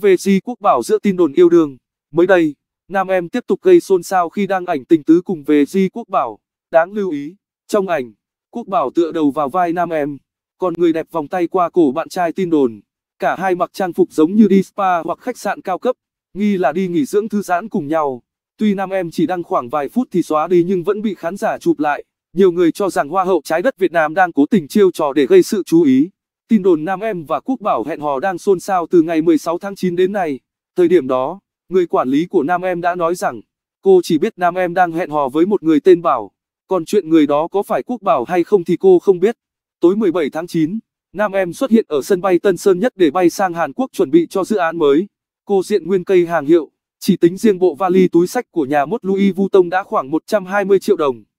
về Di Quốc Bảo giữa tin đồn yêu đương. Mới đây, nam em tiếp tục gây xôn xao khi đăng ảnh tình tứ cùng về Di Quốc Bảo. Đáng lưu ý, trong ảnh, Quốc Bảo tựa đầu vào vai nam em, còn người đẹp vòng tay qua cổ bạn trai tin đồn. Cả hai mặc trang phục giống như đi spa hoặc khách sạn cao cấp, nghi là đi nghỉ dưỡng thư giãn cùng nhau. Tuy nam em chỉ đăng khoảng vài phút thì xóa đi nhưng vẫn bị khán giả chụp lại. Nhiều người cho rằng hoa hậu trái đất Việt Nam đang cố tình chiêu trò để gây sự chú ý. Tin đồn Nam Em và Quốc Bảo hẹn hò đang xôn xao từ ngày 16 tháng 9 đến nay. Thời điểm đó, người quản lý của Nam Em đã nói rằng, cô chỉ biết Nam Em đang hẹn hò với một người tên Bảo. Còn chuyện người đó có phải Quốc Bảo hay không thì cô không biết. Tối 17 tháng 9, Nam Em xuất hiện ở sân bay Tân Sơn Nhất để bay sang Hàn Quốc chuẩn bị cho dự án mới. Cô diện nguyên cây hàng hiệu, chỉ tính riêng bộ vali túi sách của nhà mốt Louis Vuitton đã khoảng 120 triệu đồng.